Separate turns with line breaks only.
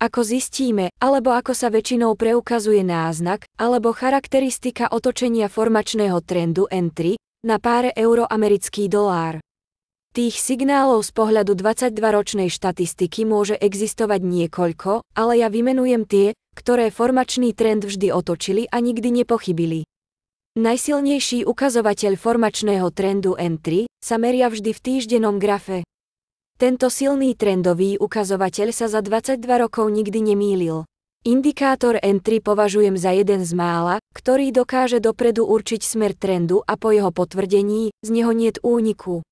Ako zistíme, alebo ako sa väčšinou preukazuje náznak, alebo charakteristika otočenia formačného trendu N3, na páre euroamerický dolár. Tých signálov z pohľadu 22-ročnej štatistiky môže existovať niekoľko, ale ja vymenujem tie, ktoré formačný trend vždy otočili a nikdy nepochybili. Najsilnejší ukazovateľ formačného trendu N3 sa meria vždy v týždennom grafe, tento silný trendový ukazovateľ sa za 22 rokov nikdy nemýlil. Indikátor N3 považujem za jeden z mála, ktorý dokáže dopredu určiť smer trendu a po jeho potvrdení z neho niet úniku.